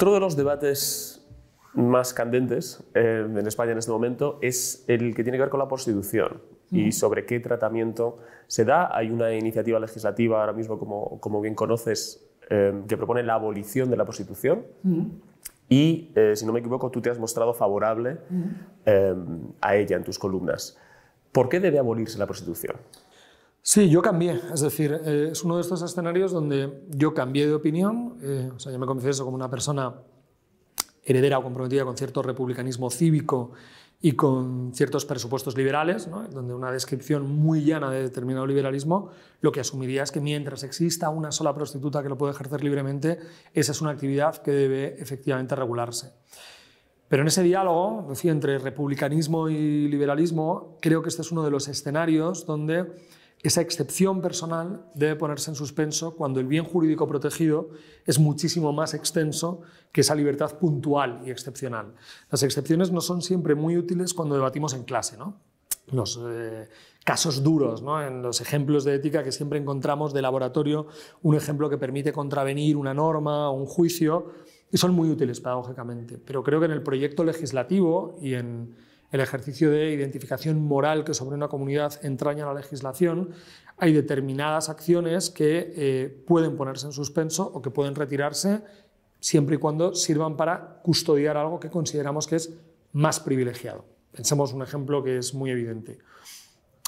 Otro de los debates más candentes eh, en España en este momento es el que tiene que ver con la prostitución y mm. sobre qué tratamiento se da. Hay una iniciativa legislativa ahora mismo, como, como bien conoces, eh, que propone la abolición de la prostitución. Mm. Y, eh, si no me equivoco, tú te has mostrado favorable mm. a ella en tus columnas. ¿Por qué debe abolirse la prostitución? Sí, yo cambié. Es decir, eh, es uno de estos escenarios donde yo cambié de opinión. Eh, o sea, yo me confieso como una persona heredera o comprometida con cierto republicanismo cívico y con ciertos presupuestos liberales, ¿no? donde una descripción muy llana de determinado liberalismo, lo que asumiría es que mientras exista una sola prostituta que lo puede ejercer libremente, esa es una actividad que debe efectivamente regularse. Pero en ese diálogo, decía, entre republicanismo y liberalismo, creo que este es uno de los escenarios donde esa excepción personal debe ponerse en suspenso cuando el bien jurídico protegido es muchísimo más extenso que esa libertad puntual y excepcional. Las excepciones no son siempre muy útiles cuando debatimos en clase, ¿no? Los eh, casos duros, en los ejemplos de ética que siempre encontramos de laboratorio, un ejemplo que permite contravenir una norma o un juicio, y son muy útiles pedagógicamente. Pero creo que en el proyecto legislativo y en el ejercicio de identificación moral que sobre una comunidad entraña la legislación, hay determinadas acciones que eh, pueden ponerse en suspenso o que pueden retirarse siempre y cuando sirvan para custodiar algo que consideramos que es más privilegiado. Pensemos un ejemplo que es muy evidente.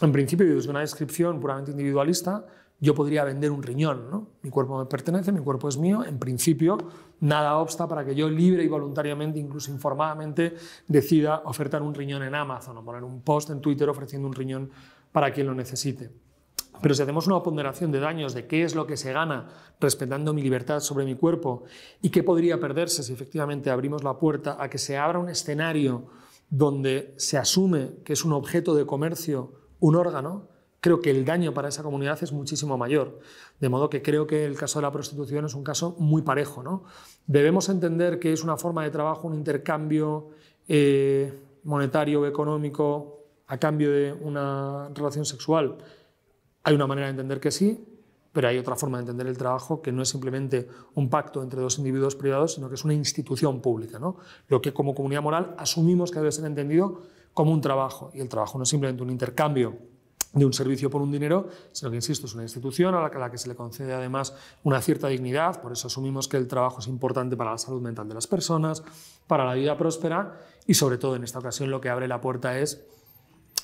En principio, desde una descripción puramente individualista, yo podría vender un riñón, ¿no? Mi cuerpo me pertenece, mi cuerpo es mío, en principio nada obsta para que yo libre y voluntariamente, incluso informadamente, decida ofertar un riñón en Amazon o poner un post en Twitter ofreciendo un riñón para quien lo necesite. Pero si hacemos una ponderación de daños de qué es lo que se gana respetando mi libertad sobre mi cuerpo y qué podría perderse si efectivamente abrimos la puerta a que se abra un escenario donde se asume que es un objeto de comercio, un órgano, creo que el daño para esa comunidad es muchísimo mayor. De modo que creo que el caso de la prostitución es un caso muy parejo. ¿no? Debemos entender que es una forma de trabajo, un intercambio eh, monetario, económico, a cambio de una relación sexual. Hay una manera de entender que sí, pero hay otra forma de entender el trabajo que no es simplemente un pacto entre dos individuos privados, sino que es una institución pública. ¿no? Lo que como comunidad moral asumimos que debe ser entendido como un trabajo. Y el trabajo no es simplemente un intercambio de un servicio por un dinero, sino que, insisto, es una institución a la, que, se le concede además una cierta dignidad, por eso asumimos que el trabajo es importante para la salud mental de las personas, para la vida próspera y sobre todo en esta ocasión lo que abre la puerta es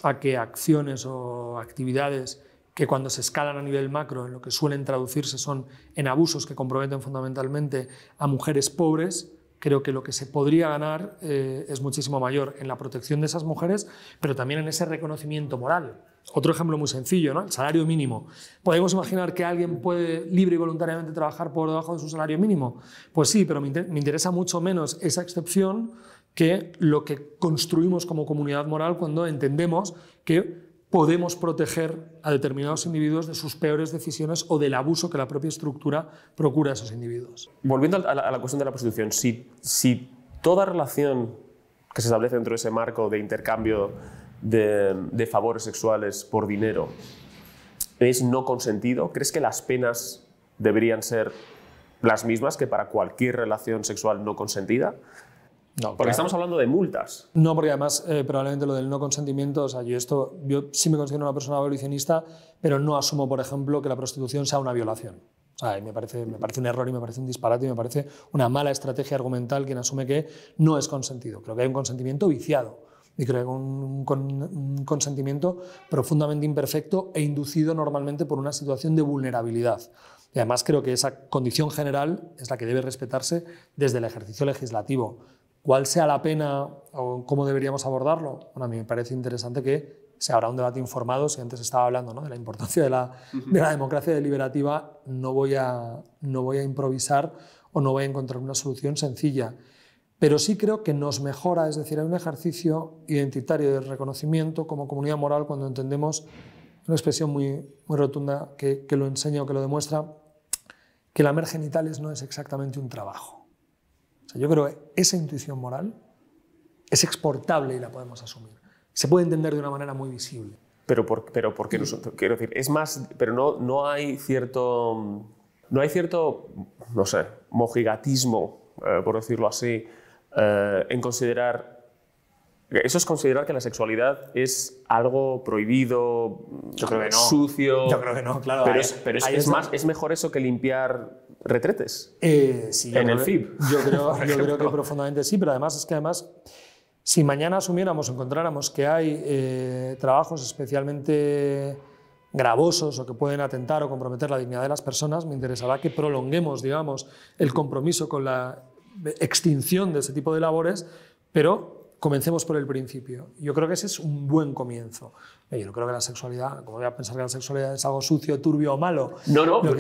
a que acciones o actividades que cuando se escalan a nivel macro en lo que suelen traducirse son en abusos que comprometen fundamentalmente a mujeres pobres, creo que lo que se podría ganar eh, es muchísimo mayor en la protección de esas mujeres, pero también en ese reconocimiento moral. Otro ejemplo muy sencillo, ¿no? el salario mínimo. ¿Podemos imaginar que alguien puede libre y voluntariamente trabajar por debajo de su salario mínimo? Pues sí, pero me interesa mucho menos esa excepción que lo que construimos como comunidad moral cuando entendemos que podemos proteger a determinados individuos de sus peores decisiones o del abuso que la propia estructura procura a esos individuos. Volviendo a la, cuestión de la prostitución, si, toda relación que se establece dentro de ese marco de intercambio de favores sexuales por dinero es no consentido, ¿crees que las penas deberían ser las mismas que para cualquier relación sexual no consentida? No, porque estamos hablando de multas. No, porque además eh, probablemente lo del no consentimiento, o sea, yo esto, yo sí me considero una persona abolicionista, pero no asumo, por ejemplo, que la prostitución sea una violación. O sea, me parece, me parece un error y me parece un disparate y me parece una mala estrategia argumental quien asume que no es consentido. Creo que hay un consentimiento viciado y creo que un, un consentimiento profundamente imperfecto e inducido normalmente por una situación de vulnerabilidad. Y además creo que esa condición general es la que debe respetarse desde el ejercicio legislativo ¿Cuál sea la pena o cómo deberíamos abordarlo? Bueno, a mí me parece interesante que se habrá un debate informado, si antes estaba hablando ¿no? de la importancia de la, democracia deliberativa, no voy, a, no voy a improvisar o no voy a encontrar una solución sencilla. Pero sí creo que nos mejora, es decir, hay un ejercicio identitario de reconocimiento como comunidad moral cuando entendemos una expresión muy, muy rotunda que, lo enseña o que lo demuestra, que la mergenitales genitales no es exactamente un trabajo yo creo que esa intuición moral es exportable y la podemos asumir. Se puede entender de una manera muy visible. Pero, pero porque nosotros, quiero decir, es más, pero no, no hay cierto, no hay cierto, no sé, mojigatismo, eh, por decirlo así, eh, en considerar eso es considerar que la sexualidad es algo prohibido, Yo creo que no. sucio. Yo creo que no, claro. Pero, es, más, es mejor eso que limpiar retretes. Eh, en el FIB. Yo creo, que profundamente sí, pero además es que además, si mañana asumiéramos, encontráramos que hay eh, trabajos especialmente gravosos o que pueden atentar o comprometer la dignidad de las personas, me interesará que prolonguemos, digamos, el compromiso con la extinción de ese tipo de labores, pero comencemos por el principio. Yo creo que ese es un buen comienzo. Eh, yo no creo que la sexualidad, como voy a pensar que la sexualidad es algo sucio, turbio o malo. No, no, pero,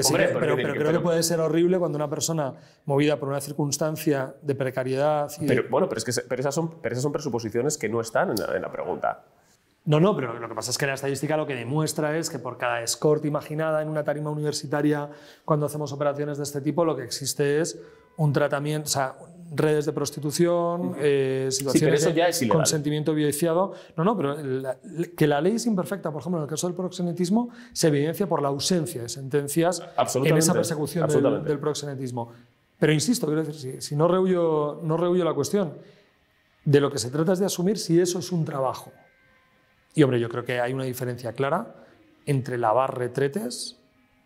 pero, creo que puede ser horrible cuando una persona movida por una circunstancia de precariedad. pero bueno, pero, es que, esas son, pero esas son presuposiciones que no están en la, pregunta. No, no, pero lo que pasa es que la estadística lo que demuestra es que por cada escort imaginada en una tarima universitaria, cuando hacemos operaciones de este tipo, lo que existe es un tratamiento, redes de prostitución, eh, situaciones de consentimiento viciado, No, no, pero que la ley es imperfecta, por ejemplo, en el caso del proxenetismo, se evidencia por la ausencia de sentencias en esa persecución del, proxenetismo. Pero insisto, quiero decir, si, no, rehuyo, no rehuyo la cuestión, de lo que se trata es de asumir si eso es un trabajo. Y hombre, yo creo que hay una diferencia clara entre lavar retretes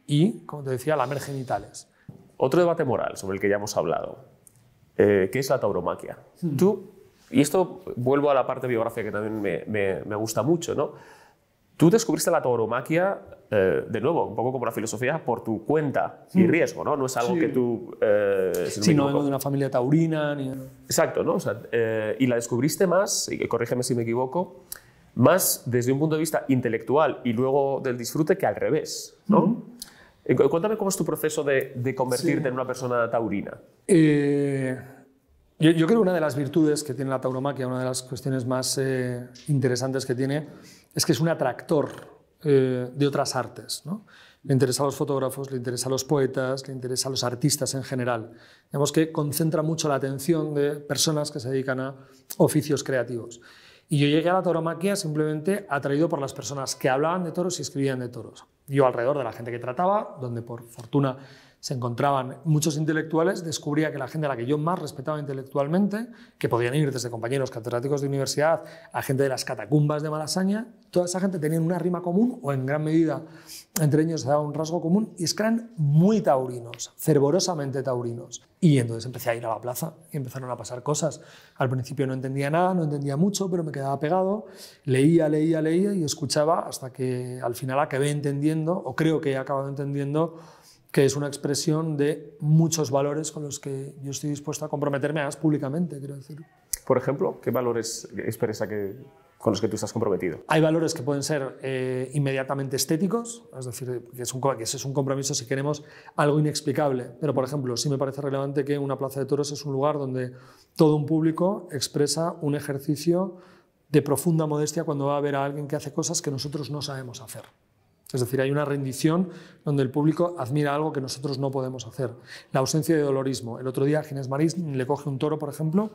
y, como te decía, lamer genitales. Otro debate moral sobre el que ya hemos hablado, eh, ¿Qué es la tauromaquia. Hmm. Tú, y esto vuelvo a la parte biográfica que también me, gusta mucho, ¿no? Tú descubriste la tauromaquia, eh, de nuevo, un poco como la filosofía, por tu cuenta y hmm. riesgo, ¿no? No es algo que tú... Eh, si no vengo de una familia taurina Exacto, ¿no? y la descubriste más, y corrígeme si me equivoco, más desde un punto de vista intelectual y luego del disfrute que al revés, ¿no? Hmm. Eh, cuéntame cómo es tu proceso de, convertirte en una persona taurina. Eh, yo, creo que una de las virtudes que tiene la tauromaquia, una de las cuestiones más eh, interesantes que tiene, es que es un atractor de otras artes. Le interesa a los fotógrafos, le interesa a los poetas, le interesa a los artistas en general. Digamos que concentra mucho la atención de personas que se dedican a oficios creativos. Y yo llegué a la tauromaquia simplemente atraído por las personas que hablaban de toros y escribían de toros yo alrededor de la gente que trataba, donde por fortuna se encontraban muchos intelectuales, descubría que la gente a la que yo más respetaba intelectualmente, que podían ir desde compañeros catedráticos de universidad a gente de las catacumbas de Malasaña, toda esa gente tenía una rima común o en gran medida entre ellos se daba un rasgo común y es que eran muy taurinos, fervorosamente taurinos. Y entonces empecé a ir a la plaza y empezaron a pasar cosas. Al principio no entendía nada, no entendía mucho, pero me quedaba pegado, leía, leía, leía y escuchaba hasta que al final acabé entendiendo, o creo que he acabado entendiendo, que es una expresión de muchos valores con los que yo estoy dispuesto a comprometerme, más públicamente, quiero decir. Por ejemplo, ¿qué valores expresa que, con los que tú estás comprometido? Hay valores que pueden ser eh, inmediatamente estéticos, es decir, que, es un, que es un compromiso si queremos algo inexplicable. Pero, por ejemplo, sí me parece relevante que una plaza de toros es un lugar donde todo un público expresa un ejercicio de profunda modestia cuando va a ver a alguien que hace cosas que nosotros no sabemos hacer. Es decir, hay una rendición donde el público admira algo que nosotros no podemos hacer. La ausencia de dolorismo. El otro día Ginés Marís le coge un toro, por ejemplo,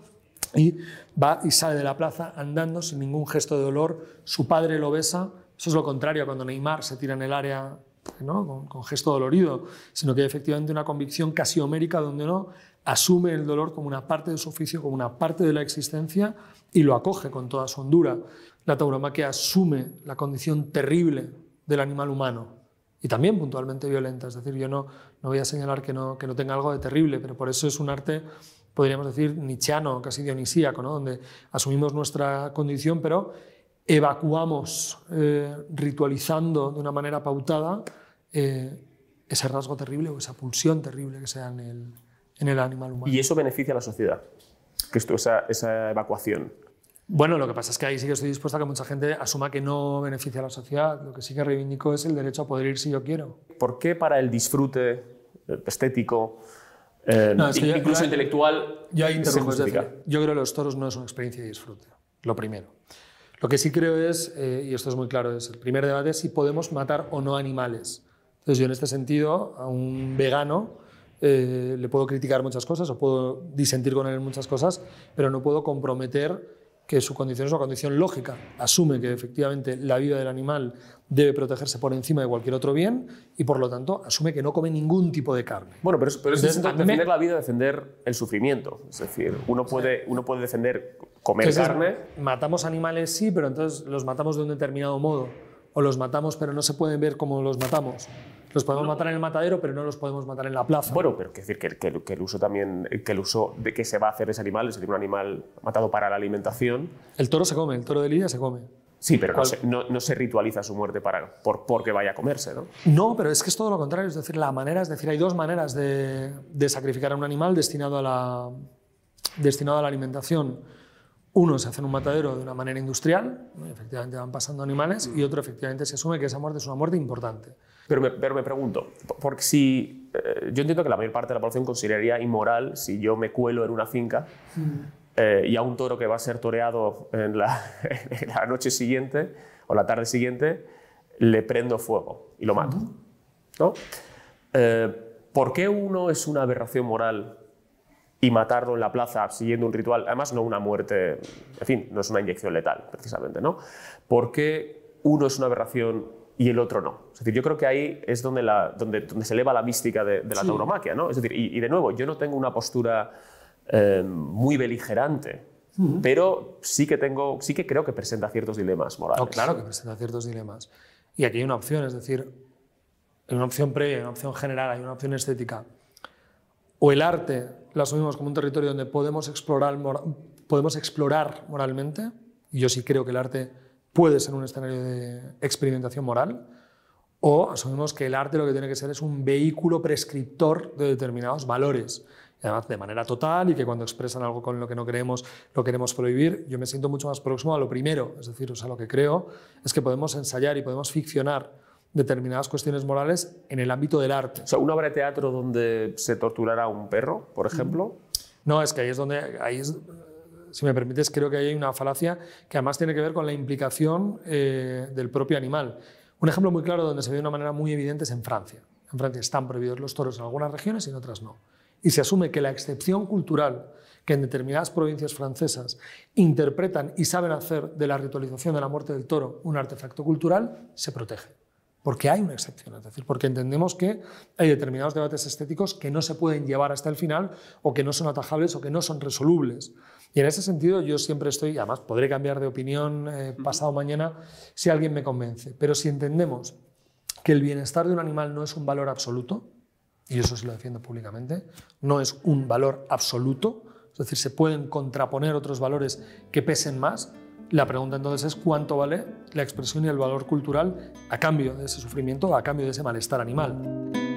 y va y sale de la plaza andando sin ningún gesto de dolor. Su padre lo besa. Eso es lo contrario cuando Neymar se tira en el área con, gesto dolorido, sino que hay efectivamente una convicción casi homérica donde no asume el dolor como una parte de su oficio, como una parte de la existencia y lo acoge con toda su hondura. La tauromaquia asume la condición terrible del animal humano y también puntualmente violenta. Es decir, yo no, no voy a señalar que no, que no tenga algo de terrible, pero por eso es un arte, podríamos decir, nichiano, casi dionisíaco, donde asumimos nuestra condición, pero evacuamos, eh, ritualizando de una manera pautada, eh, ese rasgo terrible o esa pulsión terrible que sea en el, en el animal humano. Y eso beneficia a la sociedad, que esto, esa evacuación. Bueno, lo que pasa es que ahí sí que estoy dispuesta a que mucha gente asuma que no beneficia a la sociedad. Lo que sí que reivindico es el derecho a poder ir si yo quiero. ¿Por qué para el disfrute eh, estético, eh, incluso intelectual, yo, yo creo que los toros no es una experiencia de disfrute, lo primero. Lo que sí creo es, eh, y esto es muy claro, es el primer debate es si podemos matar o no animales. Entonces yo en este sentido, a un vegano, eh, le puedo criticar muchas cosas o puedo disentir con él en muchas cosas, pero no puedo comprometer que su condición es una condición lógica, asume que efectivamente la vida del animal debe protegerse por encima de cualquier otro bien y por lo tanto asume que no come ningún tipo de carne. Bueno, pero es, defender la vida, defender el sufrimiento. Es decir, uno puede, uno puede defender comer carne. Matamos animales, sí, pero entonces los matamos de un determinado modo. O los matamos, pero no se pueden ver cómo los matamos. Los podemos matar en el matadero, pero no los podemos matar en la plaza. Bueno, pero es decir que, el uso también, que el uso de que se va a hacer ese animal, es decir, un animal matado para la alimentación. El toro se come, el toro de Lidia se come. Sí, pero no se, ritualiza su muerte para, por, porque vaya a comerse, ¿no? No, pero es que es todo lo contrario. Es decir, la manera, es decir, hay dos maneras de, de sacrificar a un animal destinado a la, destinado a la alimentación. Uno se hace en un matadero de una manera industrial, efectivamente van pasando animales, y otro efectivamente se asume que esa muerte es una muerte importante. Pero me, pregunto, porque si eh, yo entiendo que la mayor parte de la población consideraría inmoral si yo me cuelo en una finca mm. eh, y a un toro que va a ser toreado en la, noche siguiente o la tarde siguiente, le prendo fuego y lo mato. ¿no? Eh, ¿Por qué uno es una aberración moral y matarlo en la plaza siguiendo un ritual, además no una muerte, en fin, no es una inyección letal precisamente, ¿no? ¿Por qué uno es una aberración y el otro no. Es decir, yo creo que ahí es donde, la, donde, donde se eleva la mística de, la tauromaquia, ¿no? Es decir, y, de nuevo, yo no tengo una postura eh, muy beligerante, pero sí que, tengo, sí que creo que presenta ciertos dilemas morales. Oh, claro que presenta ciertos dilemas. Y aquí hay una opción, es decir, en una opción previa, en una opción general, hay una opción estética. O el arte lo asumimos como un territorio donde podemos explorar, podemos explorar moralmente, y yo sí creo que el arte puede ser un escenario de experimentación moral, o asumimos que el arte lo que tiene que ser es un vehículo prescriptor de determinados valores. Y además, de manera total, y que cuando expresan algo con lo que no creemos, lo queremos prohibir, yo me siento mucho más próximo a lo primero. Es decir, o sea, lo que creo es que podemos ensayar y podemos ficcionar determinadas cuestiones morales en el ámbito del arte. O sea, una obra de teatro donde se torturará a un perro, por mm. ejemplo. No, es que ahí es donde ahí si me permites, creo que hay una falacia que además tiene que ver con la implicación eh, del propio animal. Un ejemplo muy claro donde se ve de una manera muy evidente es en Francia. En Francia están prohibidos los toros en algunas regiones y en otras no. Y se asume que la excepción cultural que en determinadas provincias francesas interpretan y saben hacer de la ritualización de la muerte del toro un artefacto cultural, se protege. Porque hay una excepción, es decir, porque entendemos que hay determinados debates estéticos que no se pueden llevar hasta el final o que no son atajables o que no son resolubles. Y en ese sentido yo siempre estoy, además podré cambiar de opinión eh, pasado mañana si alguien me convence, pero si entendemos que el bienestar de un animal no es un valor absoluto, y eso sí lo defiendo públicamente, no es un valor absoluto, es decir, se pueden contraponer otros valores que pesen más. La pregunta entonces es cuánto vale la expresión y el valor cultural a cambio de ese sufrimiento, a cambio de ese malestar animal.